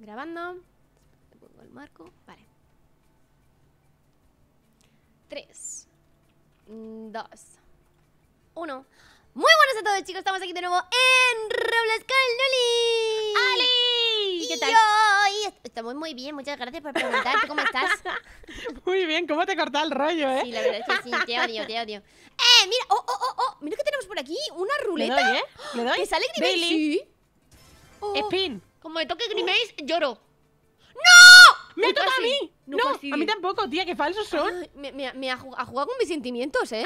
Grabando. le pongo el marco. Vale. Tres, dos, uno Muy buenas a todos, chicos. Estamos aquí de nuevo en Roblox con Noli ¡Ali! ¿Qué tal? Yo, estamos muy bien. Muchas gracias por preguntar. cómo estás? Muy bien. ¿Cómo te corta el rollo, eh? Sí, la verdad es que sí. Te odio, te odio. ¡Eh, mira! ¡Oh, oh, oh! oh. Mira que tenemos por aquí una ruleta. ¿Le doy, eh? ¿Le doy? Que sale Daily. Sí. Oh. Spin. Como me toque Grimace, lloro. ¡No! ¡Me toca a mí! no, pues a mí tampoco, tía, qué falsos son. me, ha, jugado con mis sentimientos, ¿eh?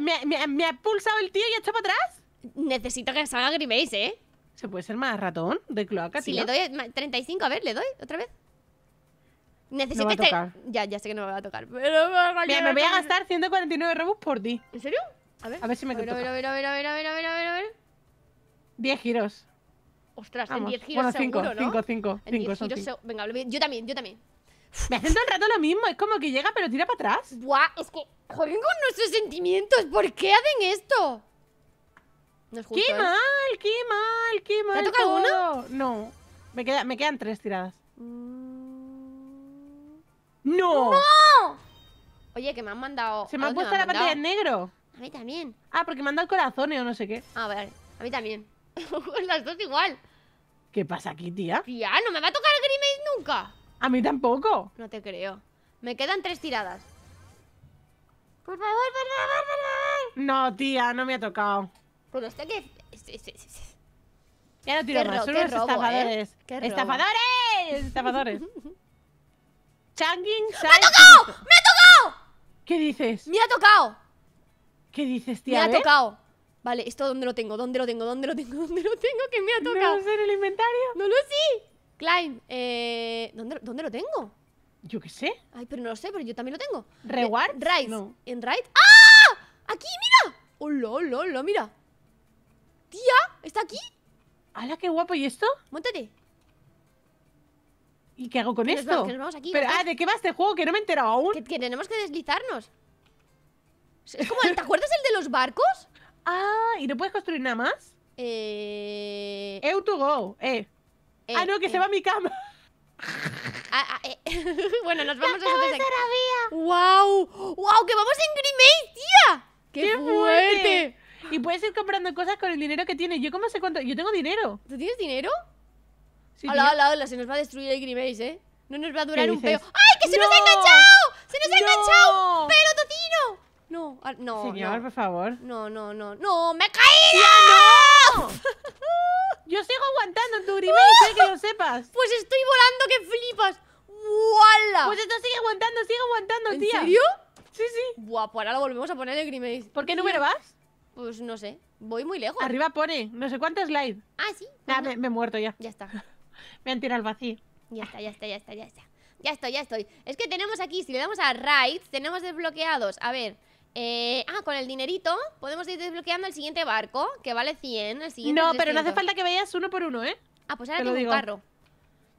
me, ha pulsado el tío y ha hecho para atrás. Necesito que salga Grimace, ¿eh? ¿Se puede ser más ratón de cloaca, Si le doy 35, a ver, le doy otra vez. Necesito que esté... Ya, ya sé que no me va a tocar. Pero me, voy a gastar 149 robux por ti. ¿En serio? A ver. A ver si me a toca. A ver, a ver, a ver, a ver, a ver, a ver, a ver. 10 giros. Ostras, en 10 giros seguro, ¿no? 5, 5, 5, son Venga, yo también, yo también. Me hacen todo el rato lo mismo, es como que llega pero tira para atrás. Buah, es que jueguen con nuestros sentimientos, ¿por qué hacen esto? ¡Qué ¿eh? mal, qué mal, qué mal! ¿Te toca tocado No, me, queda, me quedan tres tiradas. Mm. ¡No! ¡No! Oye, que me han mandado... Se me ha puesto la pantalla en negro. A mí también. Ah, porque me han dado corazones o no sé qué. Ah, vale, a mí también. Las dos igual. ¿Qué pasa aquí, tía? Tía, no me va a tocar Grimace nunca. A mí tampoco. No te creo. Me quedan tres tiradas. Por favor, por favor, por favor. No, tía, no me ha tocado. Pero este que... Ya no tiro más, son los estafadores. ¿eh? ¡Estafadores! ¡Estafadores! ¡Changing! ¡Me ha tocado! ¡Me ha tocado! ¿Qué dices? ¡Me ha tocado! ¿Qué dices, tía? ¡Me ha tocado! vale, ¿esto dónde lo tengo? ¿Dónde lo tengo? ¿Dónde lo tengo? ¿Dónde lo tengo? ¿Qué me ha tocado? No lo sé, en el inventario. No lo sé. Klein, eh, ¿dónde, lo tengo? Yo qué sé. Ay, pero no lo sé, pero yo también lo tengo. ¿Reward? Right. ¿En right? ¡Ah! ¡Aquí, mira! ¡Hola, hola, hola! Mira. ¡Tía! ¿Está aquí? ¡Hala, qué guapo! ¿Y esto? Móntate. ¿Y qué hago con esto? que vamos aquí, Pero, ah, ¿de qué va este juego? Que no me he enterado aún. Que, que tenemos que deslizarnos. Es como, ¿te acuerdas el de los barcos? Ah, ¿y no puedes construir nada más? Eh... Eu to go, eh. eh ah, no, que se eh. va mi cama. Ah, ah, eh. bueno, nos vamos nosotros aquí. ¡Wow! ¡Wow! ¡Que vamos en Grimace, tía! ¡Qué, fuerte! Y puedes ir comprando cosas con el dinero que tienes. Yo cómo sé cuánto... Yo tengo dinero. ¿Tú tienes dinero? Sí, hola, hola, hola. Se nos va a destruir el Grimace, ¿eh? No nos va a durar un peo. ¡Ay, que se nos ha enganchado! ¡Se nos ha enganchado! Ah, no, no. Señor, por favor. No, no, no. ¡No! ¡Me he caído! yo sigo aguantando tu grimace, que lo sepas. Pues estoy volando que flipas. ¡Wala! Pues esto sigue aguantando, sigue aguantando, ¿En tía. ¿En serio? Sí, sí. Buah, pues ahora lo volvemos a poner el Grimace. ¿Por qué número vas? Pues no sé. Voy muy lejos. Arriba pone, no sé cuánto slide. Ah, sí. Ah, pues me, he muerto ya. Ya está. me han tirado al vacío. Ya está, ya está, ya está, ya está. Ya estoy, ya estoy. Es que tenemos aquí, si le damos a Right, tenemos desbloqueados. A ver, eh, ah, con el dinerito podemos ir desbloqueando el siguiente barco, que vale 100. no, pero no hace falta que vayas uno por uno, ¿eh? Ah, pues ahora tengo un carro.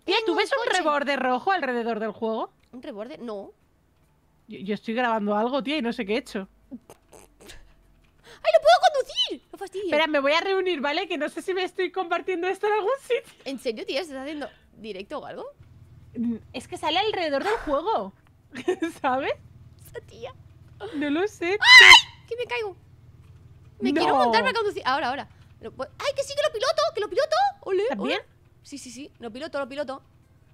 Tía, ¿tú ves un, reborde rojo alrededor del juego? ¿Un reborde? No. Yo, estoy grabando algo, tía, y no sé qué he hecho. ¡Ay, lo puedo conducir! ¡No fastidio! Espera, me voy a reunir, ¿vale? Que no sé si me estoy compartiendo esto en algún sitio. ¿En serio, tía? ¿Estás haciendo directo o algo? Mm, es que sale alrededor del juego. ¿Sabes? tía. No lo sé. ¡Ay! Que me caigo. Me quiero montar para conducir. Ahora, ahora. ¡Ay, que sí, que lo piloto! ¡Que lo piloto! ¡Ole! ¿También? Sí, sí, sí. Lo piloto, lo piloto.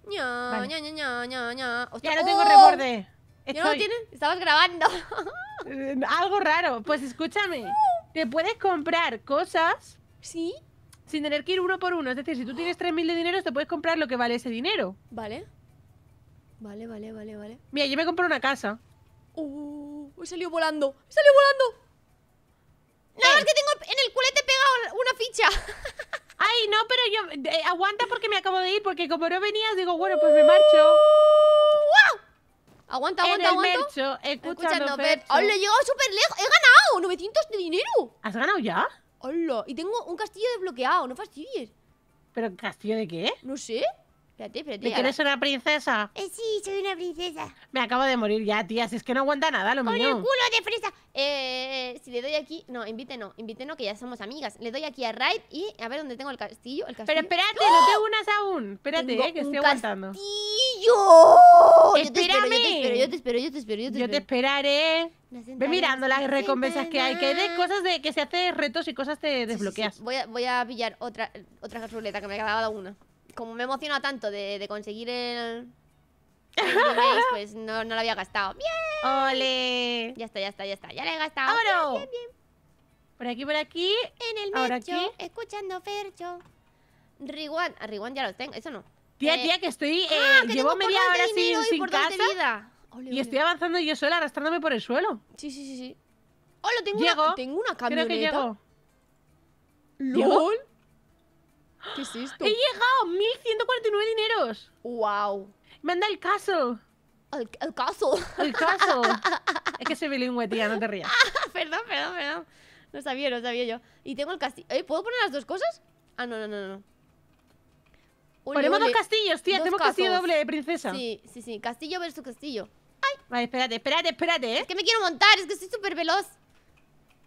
ña, ña, ña, ña, ya no tengo reborde. ¿Ya no lo tienes? Estabas grabando. Eh, algo raro. Pues escúchame. Te puedes comprar cosas. Sí. Sin tener que ir uno por uno. Es decir, si tú tienes 3.000 de dinero, te puedes comprar lo que vale ese dinero. Vale. Vale, vale, vale, vale. Mira, yo me compro una casa. Uh. Hoy salió volando. salió volando. No, eh. es que tengo en el culete pegado una ficha. Ay, no, pero yo... Eh, aguanta porque me acabo de ir, porque como no venías, digo, bueno, pues me marcho. Aguanta, aguanta, en el Mercho, escuchando, ¡Hola, he llegado súper lejos! ¡He ganado! ¡900 de dinero! ¿Has ganado ya? ¡Hola! Y tengo un castillo desbloqueado, no fastidies. ¿Pero castillo de qué? No sé. ¿Y eres una princesa? Eh, sí, soy una princesa. Me acabo de morir ya, tía. Si es que no aguanta nada, lo mío. ¡Con el culo de fresa! Eh, si le doy aquí... No, invite no. que ya somos amigas. Le doy aquí a Raid y... A ver, ¿dónde tengo el castillo? El castillo. Pero espérate, ¡Ah! no te unas aún. Espérate, eh, que estoy aguantando. castillo! Espérame. Yo te espero, yo te espero, yo te espero, yo te espero. te esperaré. Ve mirando las recompensas que hay, que hay de cosas de que se hace retos y cosas te desbloqueas. Voy, a, voy a pillar otra, otra ruleta que me ha quedado una como me emociona tanto de, conseguir el... pues no, no, lo había gastado. ¡Bien! ¡Ole! Ya está, ya está, ya está. Ya le he gastado. ¡Vámonos! Bien, bien, Por aquí, por aquí. En el escuchando Fercho. Rewind. Rewind ya lo tengo, eso no. Tía, eh, tía, que estoy... Ah, eh, llevo media hora sin, casa. Y estoy avanzando yo sola, arrastrándome por el suelo. Sí, sí, sí, sí. ¡Oh, lo tengo! tengo una camioneta. Creo que llego. ¿Lol? ¿Qué es esto? ¡He llegado! ¡1149 dineros! ¡Wow! ¡Me anda el castle! El, caso. El caso. es que soy bilingüe, tía, no te rías. perdón, perdón, perdón. No sabía, no sabía yo. Y tengo el castillo. ¿Puedo poner las dos cosas? Ah, no, no, no, no. Ponemos dos castillos, tía. Tenemos castillo doble de princesa. Sí, sí, sí. Castillo versus castillo. ¡Ay! Vale, espérate, espérate, espérate, ¿eh? Es que me quiero montar, es que soy súper veloz.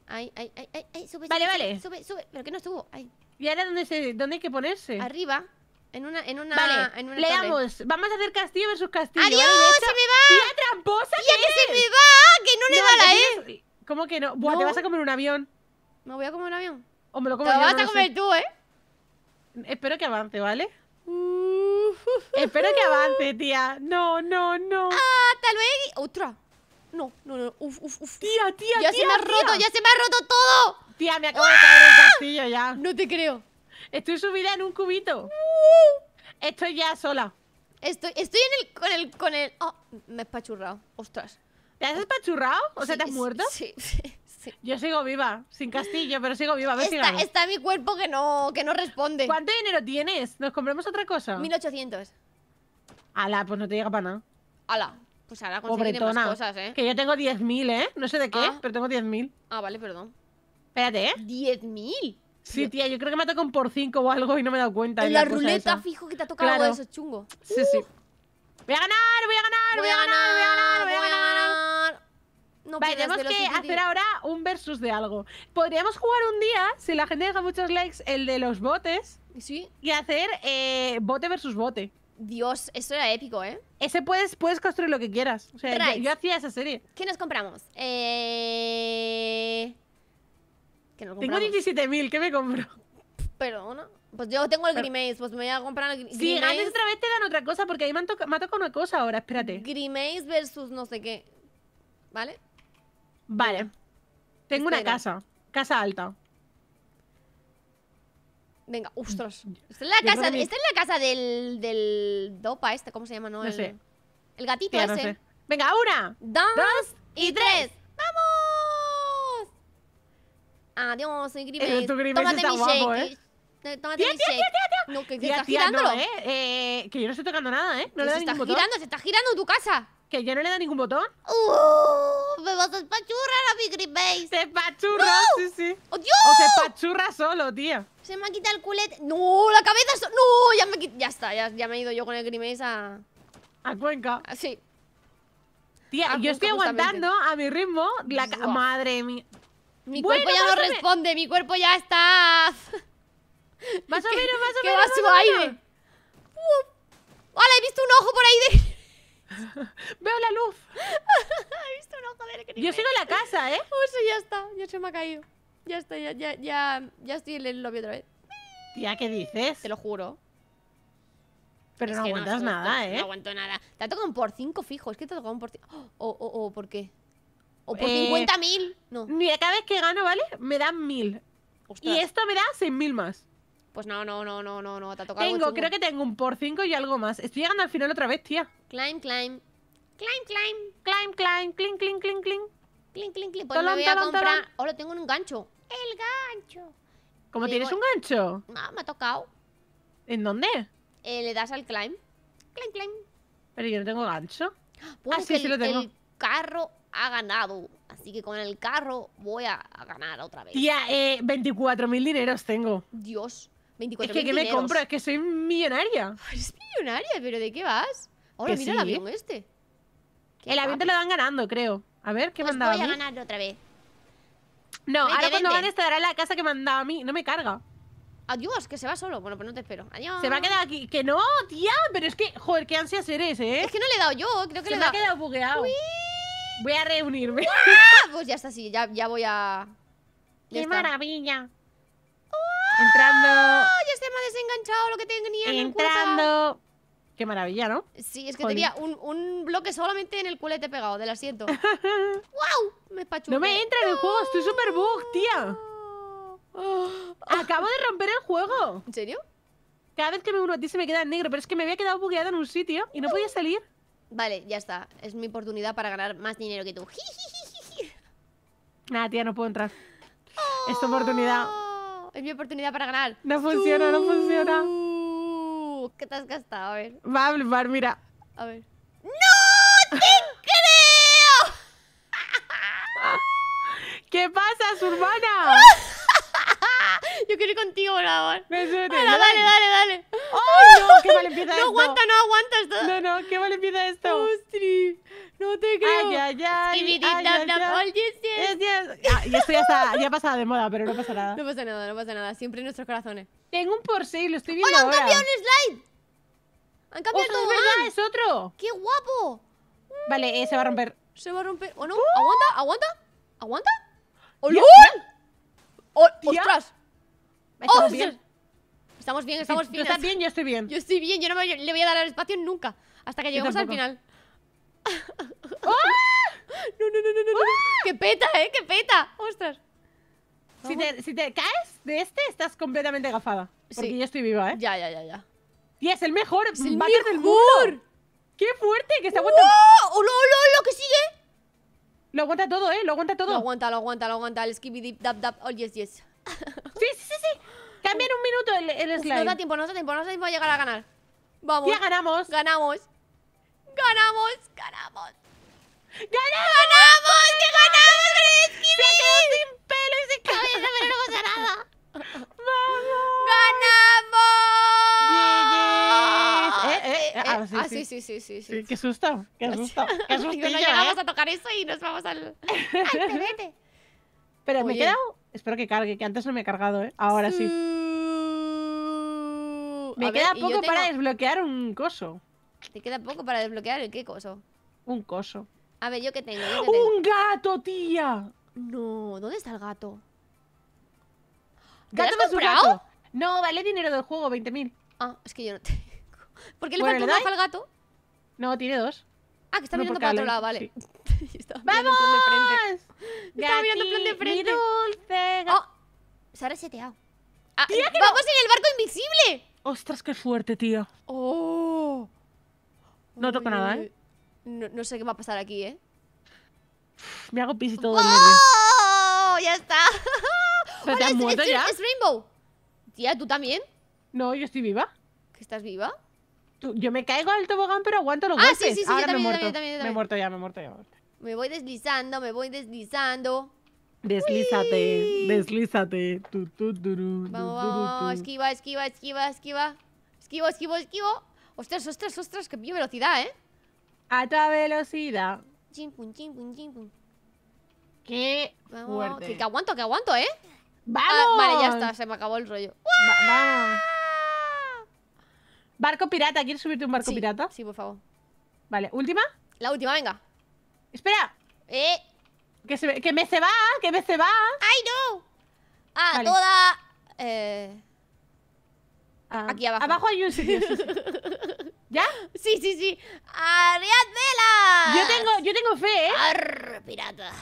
Ay, ay, ay, ay, ay, sube, Vale, vale. Sube, sube. Pero qué no subo. Ay. ¿Y ahora dónde, se, dónde hay que ponerse? Arriba. En una, en una, vale, en una leamos. Vamos a hacer castillo versus castillo. ¡Adiós! ¡Se me va! ¡Tía tramposa! ¡Tía que, se me va! ¡Que no le va la E! ¿Cómo que no? Buah, te vas a comer un avión. ¿Me voy a comer un avión? O me lo como vas a comer tú, ¿eh? Espero que avance, ¿vale? Espero que avance, tía. No, no, no. Ah, ¡Hasta luego! ¡Ostras! No, no, no. Uf, uf, uf. Tía, tía, ya tía. Ya se me ha roto, ya se me ha roto todo. Tía, me acabo de ¡Ah! caer el castillo ya. No te creo. Estoy subida en un cubito. Estoy ya sola. Estoy, estoy en el. con el. con el. Oh, me he espachurrado. Ostras. ¿Te has espachurrado? ¿O sea, te has muerto? Sí, sí, Yo sigo viva, sin castillo, pero sigo viva. A ver está, está mi cuerpo que no, que no responde. ¿Cuánto dinero tienes? ¿Nos compramos otra cosa? 1800. Ala, pues no te llega para nada. Ala, pues ahora con más cosas, ¿eh? Que yo tengo 10.000, ¿eh? No sé de qué, ah. pero tengo 10.000. Ah, vale, perdón. Espérate, ¿eh? ¿10.000? Sí, tía, yo creo que me ha tocado un por 5 o algo y no me he dado cuenta. En la, ruleta fijo que te ha tocado algo de eso, chungo. Sí, sí. Uh. Voy a ganar, voy a ganar, voy a ganar, voy a ganar, voy a ganar. No vale, tenemos que hacer ahora un versus de algo. Podríamos jugar un día, si la gente deja muchos likes, el de los botes. Sí. Y hacer eh, bote versus bote. Dios, eso era épico, ¿eh? Ese puedes, puedes construir lo que quieras. yo, hacía esa serie. ¿Qué nos compramos? Eh... Tengo 17.000, ¿qué me compro? Perdona. Pues yo tengo el Grimace, pues me voy a comprar el Grimace. Sí, antes otra vez te dan otra cosa, porque ahí me, ha tocado una cosa ahora, espérate. Grimace versus no sé qué. ¿Vale? Vale. Tengo una casa. Casa alta. Venga, mm. ostras. Está en la casa, está en la casa del, del dopa este, ¿cómo se llama, no? no el, sé. el gatito hace. ese. Venga, una, dos, y, y tres. ¡Vamos! Adiós, soy eh, Grimes. Eh, Tómate mi guapo, shake. ¿eh? eh. Tómate tía, mi tía, No, que, se está girando ¿eh? ¿eh? que yo no estoy tocando nada, ¿eh? No le da ningún botón. Se está girando, se está girando tu casa. ¿Que yo no le da ningún botón? Uh, ¡Me vas a espachurrar a mi Grimes! ¡Te espachurras! Sí, sí. O se espachurra solo, tío. Se me ha quitado el culete. ¡No! ¡La cabeza! ¡No! Ya me Ya está, ya, me he ido yo con el Grimace a. A Cuenca. Sí. Tía, yo estoy aguantando a mi ritmo. La Madre mía. Mi cuerpo ya no responde, mi cuerpo ya está. Más o menos, más o menos. Que va su aire. ¡Hola! He visto un ojo por ahí de. Veo la luz. he visto un ojo de Grimace. Yo sigo la casa, ¿eh? Eso ya está, ya se me ha caído. Ya estoy, ya, estoy en el lobby otra vez. Tía, ¿qué dices? Te lo juro. Pero no aguantas nada, ¿eh? No aguanto nada. Te ha tocado un por 5 fijo. Es que te ha tocado un por 5. O, o, ¿por qué? O por 50.000. Eh, no. Mira, cada vez que gano, ¿vale? Me dan 1.000. Y esto me da 6.000 más. Pues no, no, no, no, no, no. Te ha tocado Tengo, creo que tengo un por 5 y algo más. Estoy llegando al final otra vez, tía. Climb, climb. Climb, climb. Climb, climb. Cling, cling, cling, cling. Cling, cling, cling. Pues talón, me voy a comprar... Talón. lo tengo en un gancho el gancho. ¿Cómo tienes un gancho? Ah, me ha tocado. ¿En dónde? Eh, le das al climb. Climb, climb. Pero yo no tengo gancho. Pues el, lo tengo. carro ha ganado. Así que con el carro voy a, ganar otra vez. Tía, eh, 24.000 dineros tengo. Dios, 24.000 Es que me compro? Es que soy millonaria. Eres millonaria, pero ¿de qué vas? Ahora mira el avión este. el avión te lo van ganando, creo. A ver, ¿qué pues voy a ganar otra vez. No, ahora cuando van a estar la casa que me han dado a mí, no me carga. Adiós, que se va solo. Bueno, pues no te espero. Adiós. Se me ha quedado aquí. Que no, tía. Pero es que, joder, qué ansias eres, ¿eh? Es que no le he dado yo. Creo que se le he me ha quedado bugueado. Voy a reunirme. Ah, pues ya está, así, Ya, voy a... ¡Qué maravilla! Entrando... Ya se me desenganchado lo que tenía Entrando... en Entrando. Qué maravilla, ¿no? Sí, es que tenía un, bloque solamente en el culete pegado del asiento. ¡Wow! Me No me entra en el juego, estoy super bug, tía. Ah. Acabo de romper el juego. ¿En serio? Cada vez que me uno a ti se me queda en negro, pero es que me había quedado bugueada en un sitio y no podía salir. Vale, ya está. Es mi oportunidad para ganar más dinero que tú. Nada, tía, no puedo entrar. Es tu ah. oportunidad. Es mi oportunidad para ganar. No funciona, no funciona. ¿Qué te has gastado? A ver. Va a flipar, mira. A ver. ¡No te creo! ¿Qué pasa, hermana? Yo quiero ir contigo, por favor. Ahora, dale, dale, dale, Ay, no! ¡Qué mal empieza no esto! No aguanta, no aguanta esto. No, no, qué mal empieza esto. ¡Ostri! no te creo. Ay, ay, ay. y esto ya, está, ya pasado de moda, pero no pasa nada. No pasa nada, no pasa nada. Siempre en nuestros corazones. Tengo un por sí, lo estoy viendo ¡Hola, han ahora. cambiado un slide! ¡Han cambiado todo! ¡Es otro! ¡Qué guapo! Vale, eh, se va a romper. Se va a romper. ¿O no? ¡Oh! ¿Aguanta? ¿Aguanta? ¿Aguanta? ¡Oh, ¡Ostras! Estamos bien. Estamos bien, estamos bien. estás bien, yo estoy bien. Yo estoy bien, yo no le voy a dar al espacio nunca. Hasta que lleguemos al final. ¡Ah! No, no, no, no, no. ¡Ah! ¡Qué peta, eh! ¡Qué peta! ¡Ostras! Si te, caes de este, estás completamente gafada. Porque yo estoy viva, ¿eh? Ya, ya, ya, ya. Y es el mejor el del mundo. ¡Qué fuerte! Que se aguanta. ¡Oh! ¡Lo, lo, lo! lo que sigue? Lo aguanta todo, ¿eh? Lo aguanta todo. Lo aguanta, lo aguanta, lo aguanta. El skippy dip dab dab. Oh, yes, yes. Sí, sí, sí, sí. Cambia en un minuto el, el slide. no da tiempo, no da tiempo, no da tiempo a llegar a ganar. Vamos. Ya ganamos. Ganamos. ¡Ganamos! ¡Ganamos! ¡Ganamos! ¡Ganamos! ¡Que ganamos con quedó sin pelo y sin cabeza, pero no pasa nada. ¡Vamos! ¡Ganamos! Eh, eh, eh, eh, ah, ah sí, sí, sí, sí, Qué susto, qué susto, qué susto. no llegamos ¿eh? a tocar eso y nos vamos al... te vete! Pero me he quedado... Espero que cargue, que antes no me he cargado, ¿eh? Ahora sí. Me queda poco para desbloquear un coso. Te queda poco para desbloquear el qué coso. Un coso. A ver, ¿yo qué tengo? ¡Un gato, tía! No, ¿dónde está el gato? ¿Gato has No, vale dinero del juego, 20.000. Ah, es que yo no tengo. ¿Por qué le bueno, falta un al gato? No, tiene dos. Ah, que está mirando para otro lado, vale. Sí. estaba ¡Vamos! Estaba mirando en plan de frente. Mi dulce. Oh, se ha reseteado. Ah, ¡Vamos en el barco invisible! ¡Ostras, qué fuerte, tía! ¡Oh! No toca nada, ¿eh? No, sé qué va a pasar aquí, ¿eh? Me hago pis y todo ¡Oh! ¡Ya está! ¿Te has muerto ya? Es Rainbow! Tía, ¿tú también? No, yo estoy viva. ¿Que estás viva? yo me caigo al tobogán, pero aguanto los ah, Sí, sí, sí, Ahora me he muerto. me he muerto ya, me he muerto ya. Me voy deslizando, me voy deslizando. Deslízate, deslízate. vamos, vamos, esquiva, esquiva, esquiva, esquiva. Esquivo, esquivo, esquivo. Ostras, ostras, ostras, que velocidad, ¿eh? A toda velocidad. Qué Que, aguanto, que aguanto, ¿eh? ¡Vamos! Ah, vale, ya está, se me acabó el rollo. Barco pirata, ¿quieres subirte un barco pirata? Sí, por favor. Vale, ¿última? La última, venga. Espera. Eh. Que, me se va, que me se va. ¡Ay, no! Ah, toda. Eh. Ah, Aquí abajo. Abajo hay un sitio. Sí, ¿Ya? Sí, sí, sí. Vela! Yo tengo, yo tengo fe, ¿eh? Arr, pirata.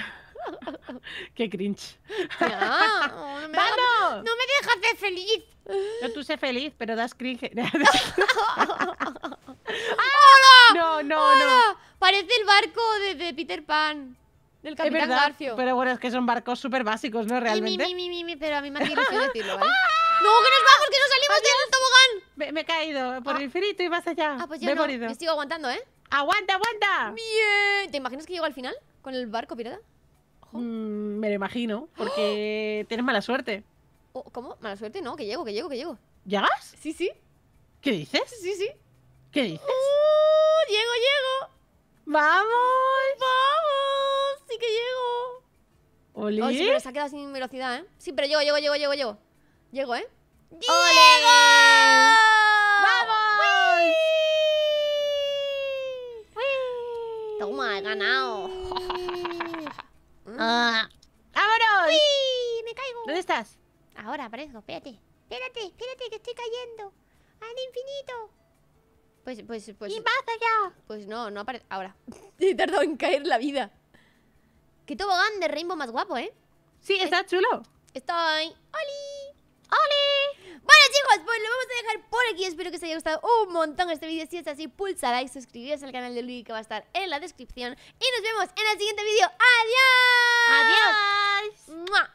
Qué cringe. No, no me no me dejas de feliz. No, tú sé feliz, pero das cringe. ¡Hola! No, no, ¡Hola! no. Parece el barco de, Peter Pan. Del Capitán es verdad, Pero bueno, es que son barcos súper básicos, ¿no? Realmente. Mi, mi, mi, pero a mí me ha decirlo, ¿vale? ¡No, que nos vamos, que nos salimos del tobogán! Me, he caído por ah. el frito y más allá. Ah, pues me he morido. Yo sigo aguantando, ¿eh? ¡Aguanta, aguanta! ¡Bien! ¿Te imaginas que llego al final con el barco pirata? Mm, me lo imagino, porque ¡Ah! tienes mala suerte. Oh, ¿Cómo? ¿Mala suerte? No, que llego, que llego, que llego. ¿Llegas? Sí, sí. ¿Qué dices? Sí, sí. ¿Qué dices? ¡Uh! llego! ¡Vamos! ¡Vamos! ¡Sí que llego! ¿Olé? Oh, sí, pero se ha quedado sin velocidad, ¿eh? Sí, pero llego, llego, llego, llego, llego. Llego, ¿eh? ¡Diego! ¡Vamos! ¡Wii! Toma, he ganado. ¡Ahora! ¡Vámonos! ¡Wii! ¡Me caigo! ¿Dónde estás? Ahora aparezco, espérate. Espérate, espérate, que estoy cayendo. Al infinito. Pues, pues, pues. ¡Y vas allá. Pues no, no aparece. Ahora. He tardado en caer la vida. Qué tobogán de Rainbow más guapo, ¿eh? Sí, está chulo. Estoy. ¡Oli! ¡Oli! Bueno chicos, pues lo vamos a dejar por aquí Espero que os haya gustado un montón este vídeo Si es así, pulsa like, suscribiros al canal de Luigi Que va a estar en la descripción Y nos vemos en el siguiente vídeo ¡Adiós! ¡Adiós!